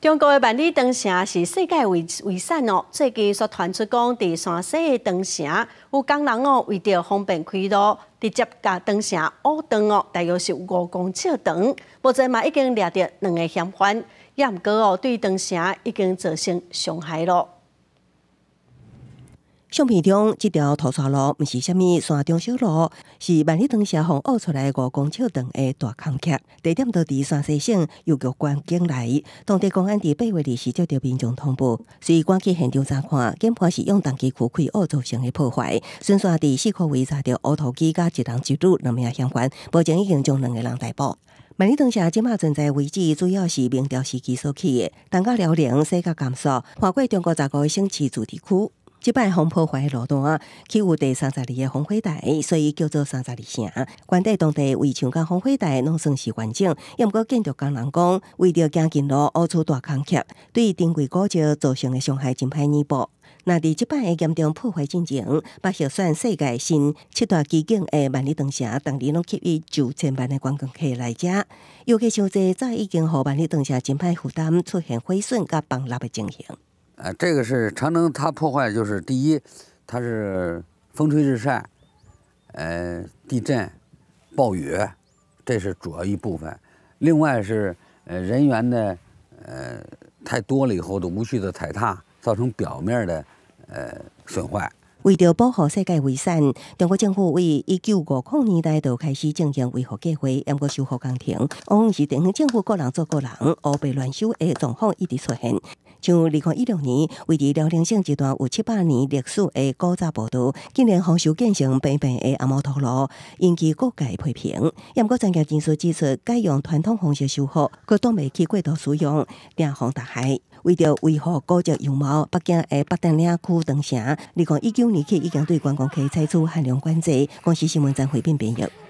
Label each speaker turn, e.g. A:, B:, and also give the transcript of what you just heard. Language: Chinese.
A: 中国的万里长城是世界遗遗产哦。最近所传出讲，伫山西的长城有工人哦为着方便开路，直接甲长城挖断哦，大约是五公尺长。目前嘛已经掠着两个嫌犯，也毋过哦对长城已经造成伤害咯。
B: 相片中，这条土山路不是什么山中小路，是万里长城从挖出来个公车等的大坑坑。地点都伫山西省邮局关境内，当地公安伫八月二十四日民众通报。随赶去现场查看，检判是用重机工开挖造成的破坏。顺山伫四库围查到挖土机甲一人建筑，两名相关。目前已经将两个人逮捕。万里长城即嘛存在危机，主要是明朝时期所起的。东到辽宁、西到甘肃，跨过中国十个省市主题区。即摆洪破坏路段，起有第三十二个红火台，所以叫做三十二城。关帝当地围墙甲红火台拢算是完整，毋过建筑工人讲，为着行近路，挖出大坑隙，对珍贵古迹造成的伤害真歹弥补。那伫即摆的严重破坏进程，把核选世界新七大奇景的万里长城，当年拢吸引九千万的观光客来遮。尤其上侪早已经互万里长城真歹负担
C: 出现毁损，甲崩落的情形。呃，这个是长城，它破坏就是第一，它是风吹日晒，呃，地震、暴雨，这是主要一部分。另外是呃人员的呃太多了以后的无序的踩踏，造成表面的呃损坏。
B: 为了保护世界遗产，中国政府为一九五零年代就开始进行维护计划，严格修复工程。往时政府个人做个人，而被乱修的状况一直出现。像二零一六年，位于辽宁省一段有七八年历史的古早步道，竟然荒疏建成平平的阿毛陀路，引起各界批评。严格专家技术指出，改用传统方式修复，可避未其过度使用，惊风大海。为着维护古迹容貌，北京的北达岭区长城，二零一九年起已经对观光客采取限量管制。广西新闻站费斌编译。